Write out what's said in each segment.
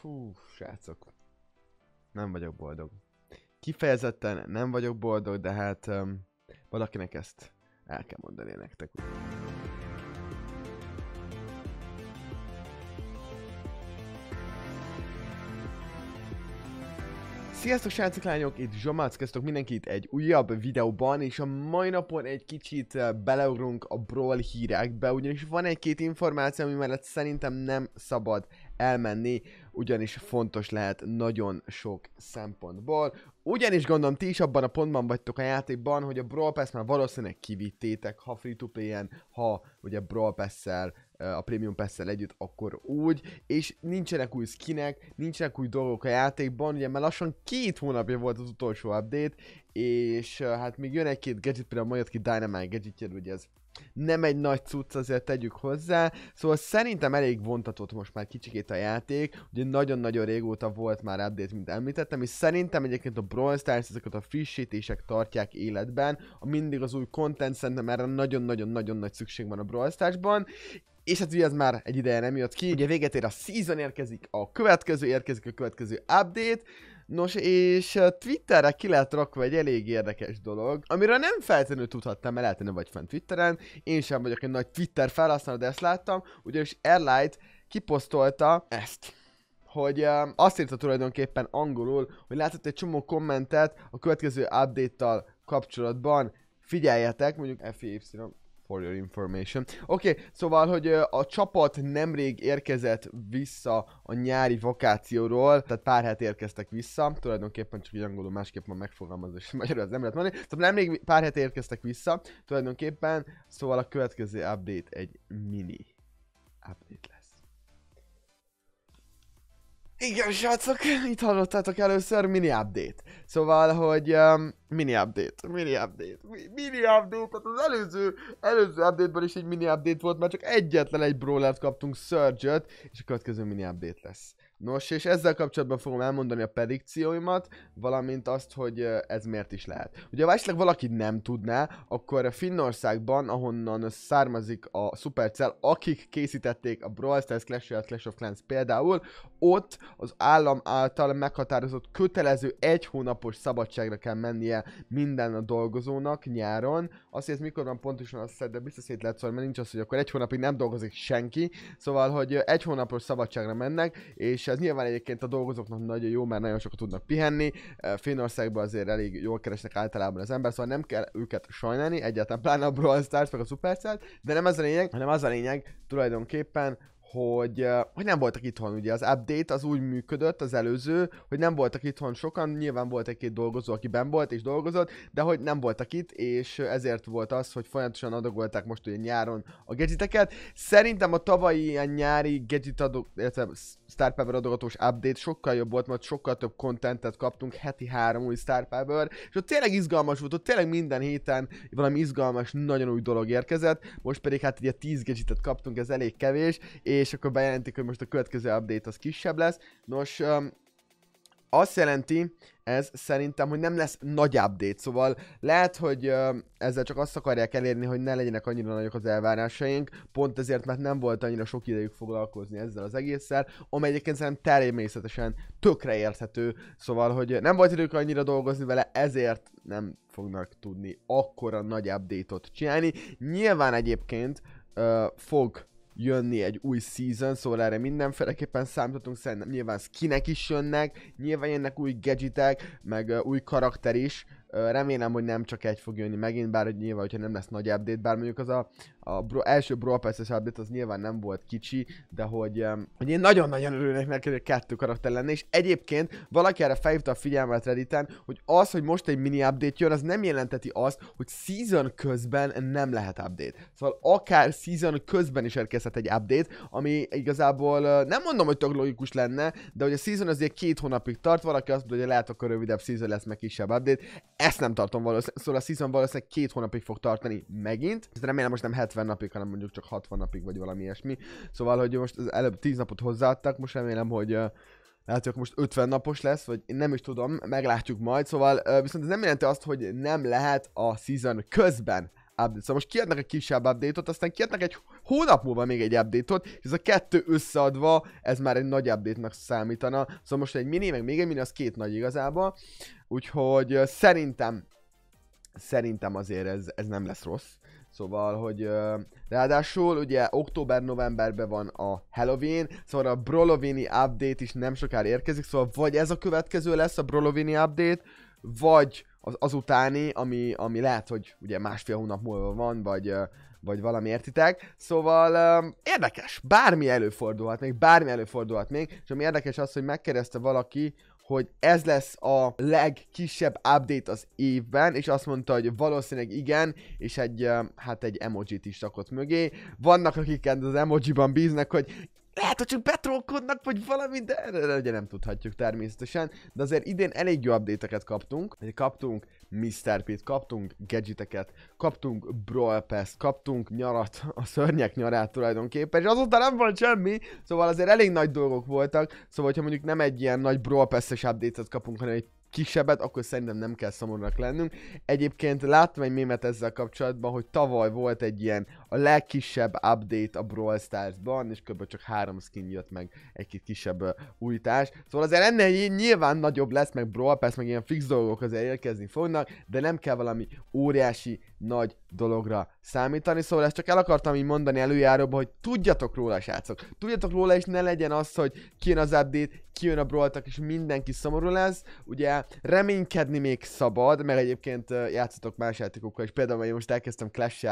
Fú, srácok. Nem vagyok boldog. Kifejezetten nem vagyok boldog, de hát um, valakinek ezt el kell mondani nektek. Sziasztok srácok, lányok, itt Zsomac, kezdtök mindenkit egy újabb videóban, és a mai napon egy kicsit beleugrunk a brawl hírekbe, ugyanis van egy-két információ, ami mellett szerintem nem szabad elmenni ugyanis fontos lehet nagyon sok szempontból. Ugyanis gondolom ti is abban a pontban vagytok a játékban, hogy a Brawl Pass már valószínűleg kivittétek, ha free to play ha ugye Brawl pass a Premium pass együtt, akkor úgy, és nincsenek új skinek, nincsenek új dolgok a játékban, ugye már lassan két hónapja volt az utolsó update, és hát még jön egy-két gadget, például majd ki Dynamite gadgetjed, ugye ez nem egy nagy cucc, azért tegyük hozzá. Szóval szerintem elég vontatott most már kicsikét a játék, ugye nagyon-nagyon régóta volt már update, mint említettem, és szerintem egyébként a Brawl Stars ezeket a frissítések tartják életben, a mindig az új content, szerintem erre nagyon-nagyon-nagyon nagy szükség van a Brawl Stars-ban, és hát ugye ez már egy ideje nem jött ki, ugye véget ér a season érkezik, a következő érkezik a következő update, Nos, és Twitterre ki lehet rakva egy elég érdekes dolog, amiről nem feltétlenül tudhattam, mert lehet, hogy nem vagy fent Twitteren, én sem vagyok egy nagy Twitter felhasználó, de ezt láttam, ugyanis Airlight kiposztolta ezt hogy um, azt írta tulajdonképpen angolul, hogy látott egy csomó kommentet a következő update-tal kapcsolatban. Figyeljetek, mondjuk FY, for your information. Oké, okay, szóval, hogy a csapat nemrég érkezett vissza a nyári vakációról, tehát pár hét érkeztek vissza, tulajdonképpen csak így angolul másképp van megfogalmazva, és magyarul ez nem lehet mondani. Szóval nemrég pár hét érkeztek vissza, tulajdonképpen, szóval a következő update egy mini update igen, srácok, itt hallottátok először mini update. Szóval, hogy um, mini update, mini update, mi, mini update, tehát az előző, előző update-ben is egy mini update volt, mert csak egyetlen egy brawlert kaptunk, surge és a következő mini update lesz. Nos, és ezzel kapcsolatban fogom elmondani a predikcióimat, valamint azt, hogy ez miért is lehet. Ugye, ha esetleg valaki nem tudná, akkor Finnországban, ahonnan származik a Supercell, akik készítették a Brawl Stars Clash of Clash of Clans például, ott az állam által meghatározott kötelező egy hónapos szabadságra kell mennie minden a dolgozónak nyáron. Azt, hogy ez mikor van pontosan, azt de biztos szét lehet szólni, mert nincs az, hogy akkor egy hónapig nem dolgozik senki. Szóval, hogy egy hónapos szabadságra mennek, és ez nyilván egyébként a dolgozóknak nagyon jó, mert nagyon sokat tudnak pihenni. Finnországban azért elég jól keresnek általában az ember, szóval nem kell őket sajnálni, egyáltalán pláne a Brawl Stars, meg a Supercell, de nem ez a lényeg, hanem az a lényeg tulajdonképpen, hogy, hogy nem voltak itthon, ugye az update az úgy működött, az előző, hogy nem voltak itthon sokan, nyilván volt egy-két dolgozó, aki ben volt és dolgozott, de hogy nem voltak itt, és ezért volt az, hogy folyamatosan adagolták most ugye nyáron a gadgeteket. Szerintem a tavalyi ilyen nyári gadget adó, illetve Star Power adogatós update sokkal jobb volt, mert sokkal több kontentet kaptunk, heti három új Star Power, és ott tényleg izgalmas volt, ott tényleg minden héten valami izgalmas, nagyon új dolog érkezett, most pedig hát ugye 10 gadgetet kaptunk, ez elég kevés, és és akkor bejelentik, hogy most a következő update az kisebb lesz. Nos, um, azt jelenti ez szerintem, hogy nem lesz nagy update, szóval lehet, hogy ö, ezzel csak azt akarják elérni, hogy ne legyenek annyira nagyok az elvárásaink, pont ezért, mert nem volt annyira sok idejük foglalkozni ezzel az egésszel, ami egyébként szerintem természetesen tökre érthető, szóval, hogy nem volt idők annyira dolgozni vele, ezért nem fognak tudni akkora nagy update-ot csinálni. Nyilván egyébként ö, fog jönni egy új season, szóval erre mindenféleképpen számítatunk, szerintem nyilván skinek is jönnek, nyilván jönnek új gadgetek, meg uh, új karakter is, uh, remélem, hogy nem csak egy fog jönni megint, bár hogy nyilván, hogyha nem lesz nagy update, bár mondjuk az a a bro, első Brawl Pass-es update az nyilván nem volt kicsi, de hogy, hogy én nagyon-nagyon örülnék neki, hogy kettő karakter lenne, és egyébként valaki erre felhívta a figyelmet reddit hogy az, hogy most egy mini update jön, az nem jelenteti azt, hogy season közben nem lehet update. Szóval akár season közben is érkezhet egy update, ami igazából nem mondom, hogy tök logikus lenne, de hogy a season azért két hónapig tart, valaki azt mondja, hogy lehet akkor rövidebb season lesz, meg kisebb update. Ezt nem tartom valószínűleg, szóval a season valószínűleg két hónapig fog tartani megint, ez remélem most nem 70 50 napig, hanem mondjuk csak 60 napig, vagy valami ilyesmi. Szóval, hogy most az előbb 10 napot hozzáadtak, most remélem, hogy lehet, hogy most 50 napos lesz, vagy én nem is tudom, meglátjuk majd. Szóval viszont ez nem jelenti azt, hogy nem lehet a season közben update. Szóval most kiadnak egy kisebb update-ot, aztán kiadnak egy hónap múlva még egy update-ot, és ez a kettő összeadva, ez már egy nagy update-nak számítana. Szóval most egy mini, meg még egy mini, az két nagy igazából. Úgyhogy szerintem, szerintem azért ez, ez nem lesz rossz. Szóval, hogy ö, ráadásul ugye október-novemberben van a Halloween, szóval a Brolovini update is nem sokára érkezik, szóval vagy ez a következő lesz a Brolovini update, vagy az, az utáni, ami, ami lehet, hogy ugye másfél hónap múlva van, vagy, ö, vagy valami értitek. Szóval ö, érdekes, bármi előfordulhat még, bármi előfordulhat még, és ami érdekes az, hogy megkérdezte valaki, hogy ez lesz a legkisebb update az évben, és azt mondta, hogy valószínűleg igen, és egy, hát egy emojit is rakott mögé. Vannak, akik az emojiban bíznak, hogy lehet, hogy csak betrolkodnak, vagy valami, de erre ugye nem tudhatjuk természetesen. De azért idén elég jó update-eket kaptunk. Kaptunk Mr. Pit, kaptunk gadgeteket, kaptunk Brawl Pass, kaptunk nyarat, a szörnyek nyarát tulajdonképpen, és azóta nem volt semmi, szóval azért elég nagy dolgok voltak, szóval hogyha mondjuk nem egy ilyen nagy Brawl Pass-es update-et kapunk, hanem egy kisebbet, akkor szerintem nem kell szomorúnak lennünk. Egyébként láttam egy mémet ezzel kapcsolatban, hogy tavaly volt egy ilyen a legkisebb update a Brawl Stars-ban, és kb. csak három skin jött meg, egy kis kisebb uh, újítás. Szóval azért ennél nyilván nagyobb lesz, meg Brawl Pass, meg ilyen fix dolgok azért érkezni fognak, de nem kell valami óriási nagy dologra számítani, szóval ezt csak el akartam így mondani előjáróban, hogy tudjatok róla, srácok. Tudjatok róla, és ne legyen az, hogy kijön az update, kijön a broltak, és mindenki szomorú lesz. Ugye reménykedni még szabad, meg egyébként játszatok más játékokkal És Például én most elkezdtem clash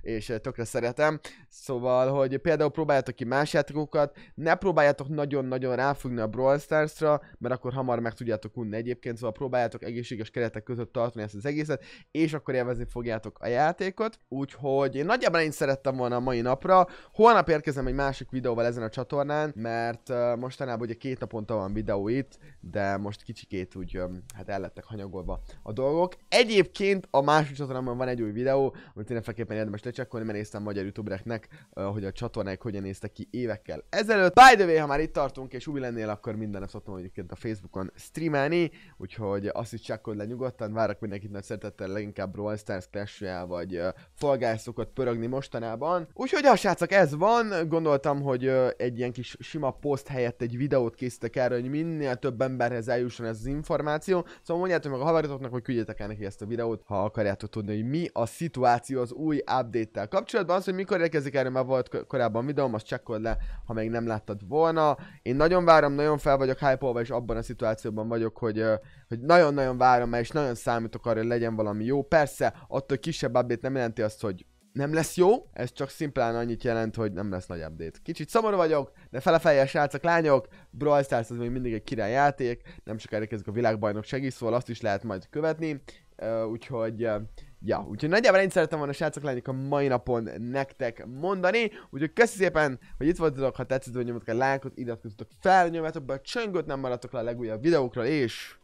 és tökre szeretem. Szóval, hogy például próbáljátok ki más játékokat, ne próbáljátok nagyon-nagyon ráfogni a Brawl Stars-ra, mert akkor hamar meg tudjátok unni egyébként, szóval próbáljátok egészséges keretek között tartani ezt az egészet, és akkor élvezni fogjátok a játékot játékot, úgyhogy én nagyjából én szerettem volna a mai napra. Holnap érkezem egy másik videóval ezen a csatornán, mert uh, mostanában ugye két naponta van videó itt, de most kicsikét úgy um, hát el lettek hanyagolva a dolgok. Egyébként a másik csatornámon van egy új videó, amit mindenféleképpen érdemes lecsekkolni, mert néztem magyar youtubereknek, uh, hogy a csatornáik hogyan néztek ki évekkel ezelőtt. By the way, ha már itt tartunk és új lennél, akkor minden nap szoktam egyébként a Facebookon streamelni, úgyhogy azt is csekkold le nyugodtan, várok mindenkit nagy szeretettel, leginkább Brawl Stars Clash-jával vagy falgászokat pörögni mostanában. Úgyhogy a srácok, ez van, gondoltam, hogy egy ilyen kis sima poszt helyett egy videót készítek erre, hogy minél több emberhez eljusson ez az információ. Szóval mondjátok meg a haverotoknak, hogy küldjetek el neki ezt a videót, ha akarjátok tudni, hogy mi a szituáció az új update-tel kapcsolatban. Az, hogy mikor érkezik erre már volt korábban videóm, azt csekkold le, ha még nem láttad volna. Én nagyon várom, nagyon fel vagyok hype és abban a szituációban vagyok, hogy, hogy nagyon-nagyon várom, és nagyon számítok arra, hogy legyen valami jó. Persze, attól kisebb update nem jelenti azt, hogy nem lesz jó, ez csak szimplán annyit jelent, hogy nem lesz nagy update. Kicsit szomorú vagyok, de felefejjel srácok, lányok, Brawl Stars az még mindig egy király játék. nem csak kezdik a világbajnok is, szóval azt is lehet majd követni, uh, úgyhogy uh, Ja, úgyhogy nagyjából ennyit szerettem volna srácok lányok a mai napon nektek mondani, úgyhogy köszi szépen, hogy itt voltatok, ha tetszett, hogy nyomjatok egy lájkot, iratkozzatok fel, nyomjatok be a csöngöt, nem maradtok le a legújabb videókról, és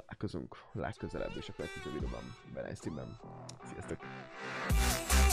találkozunk legközelebb és a következő videóban, Belenciben. Sziasztok!